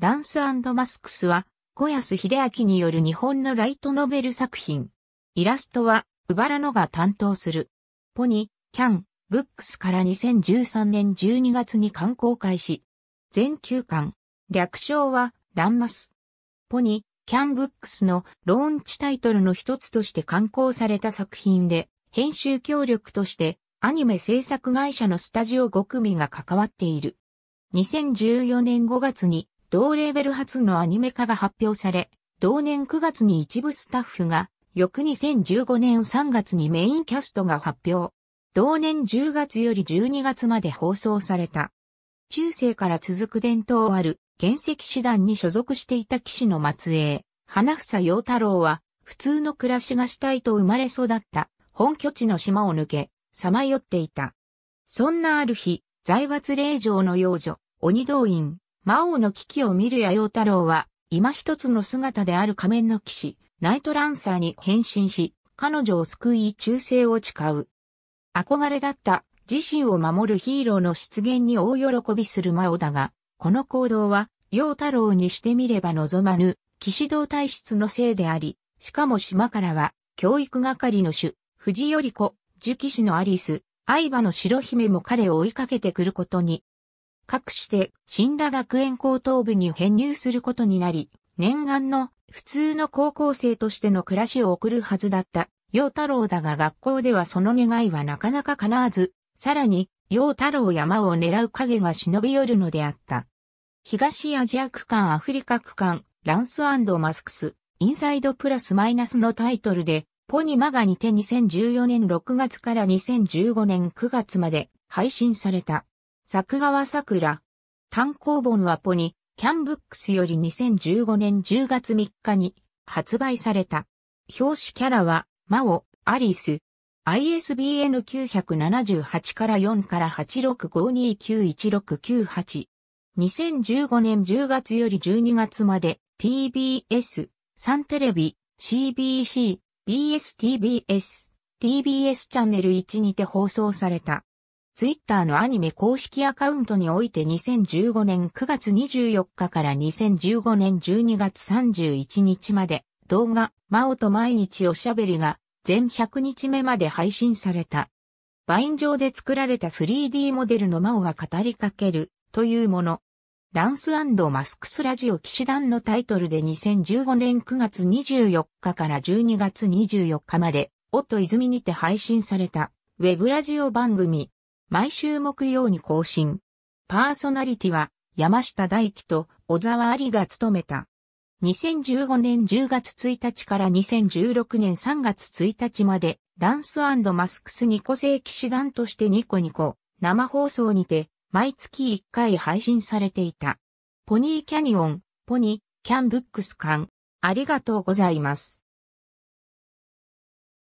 ランスマスクスは、小安秀明による日本のライトノベル作品。イラストは、うばらのが担当する。ポニ、キャン、ブックスから2013年12月に刊行開始。全9巻。略称は、ランマス。ポニ、キャンブックスのローンチタイトルの一つとして刊行された作品で、編集協力として、アニメ制作会社のスタジオ5組が関わっている。2014年5月に同レーベル初のアニメ化が発表され、同年9月に一部スタッフが、翌2015年3月にメインキャストが発表。同年10月より12月まで放送された。中世から続く伝統ある、原石師団に所属していた騎士の末裔、花房陽太郎は、普通の暮らしがしたいと生まれ育った、本拠地の島を抜け、さまよっていた。そんなある日、財閥令嬢の幼女、鬼動院、魔王の危機を見るや陽太郎は、今一つの姿である仮面の騎士、ナイトランサーに変身し、彼女を救い忠誠を誓う。憧れだった自身を守るヒーローの出現に大喜びする魔王だが、この行動は、陽太郎にしてみれば望まぬ、騎士道体質のせいであり、しかも島からは、教育係の主、藤頼子、樹騎士のアリス、相葉の白姫も彼を追いかけてくることにかくして新羅学園高等部に編入することになり、念願の普通の高校生としての暮らしを送るはずだった陽太郎だが学校ではその願いはなかなか叶わず、さらに陽太郎山を狙う影が忍び寄るのであった。東アジア区間アフリカ区間ランスマスクスインサイドプラスマイナスのタイトルでポニマガにて2014年6月から2015年9月まで配信された。作川桜。単行本はポニ、キャンブックスより2015年10月3日に発売された。表紙キャラは、マオ、アリス。ISBN 978から4から865291698。2015年10月より12月まで TBS、サンテレビ、CBC、BSTBS、TBS チャンネル1にて放送された。ツイッターのアニメ公式アカウントにおいて2015年9月24日から2015年12月31日まで動画、マオと毎日おしゃべりが全100日目まで配信された。バイン上で作られた 3D モデルのマオが語りかけるというもの。ランスマスクスラジオ騎士団のタイトルで2015年9月24日から12月24日まで、オッ泉にて配信されたウェブラジオ番組毎週木曜に更新。パーソナリティは山下大輝と小沢有が務めた。2015年10月1日から2016年3月1日まで、ランスマスクスニコ製騎士団としてニコニコ、生放送にて、毎月1回配信されていた。ポニーキャニオン、ポニー、キャンブックス館、ありがとうございます。